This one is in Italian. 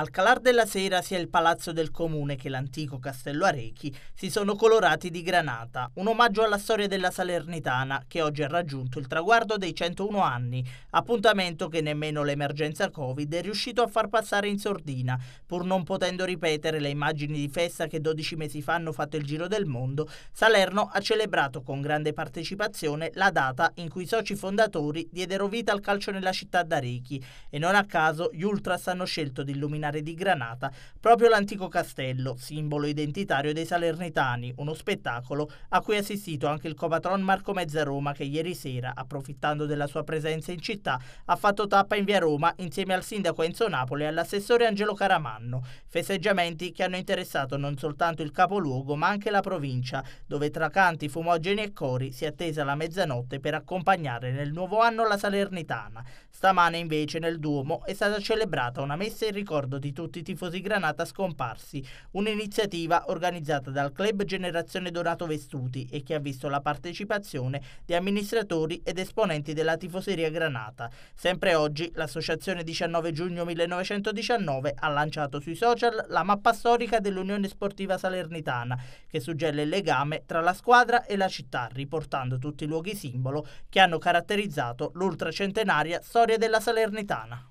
Al calar della sera sia il palazzo del comune che l'antico castello Arechi si sono colorati di granata, un omaggio alla storia della Salernitana che oggi ha raggiunto il traguardo dei 101 anni, appuntamento che nemmeno l'emergenza Covid è riuscito a far passare in sordina, pur non potendo ripetere le immagini di festa che 12 mesi fa hanno fatto il giro del mondo, Salerno ha celebrato con grande partecipazione la data in cui i soci fondatori diedero vita al calcio nella città d'Arechi e non a caso gli ultras hanno scelto di illuminare consegnare di granata proprio l'antico castello, simbolo identitario dei salernitani, uno spettacolo a cui ha assistito anche il copatron Marco Mezzaroma che ieri sera, approfittando della sua presenza in città, ha fatto tappa in via Roma insieme al sindaco Enzo Napoli e all'assessore Angelo Caramanno, festeggiamenti che hanno interessato non soltanto il capoluogo ma anche la provincia, dove tra canti, fumogeni e cori si è attesa la mezzanotte per accompagnare nel nuovo anno la Salernitana. Stamane invece nel Duomo è stata celebrata una messa in ricordo di tutti i tifosi Granata scomparsi, un'iniziativa organizzata dal club Generazione Dorato Vestuti e che ha visto la partecipazione di amministratori ed esponenti della tifoseria Granata. Sempre oggi l'associazione 19 giugno 1919 ha lanciato sui social la mappa storica dell'Unione Sportiva Salernitana che suggella il legame tra la squadra e la città, riportando tutti i luoghi simbolo che hanno caratterizzato l'ultracentenaria storia della Salernitana.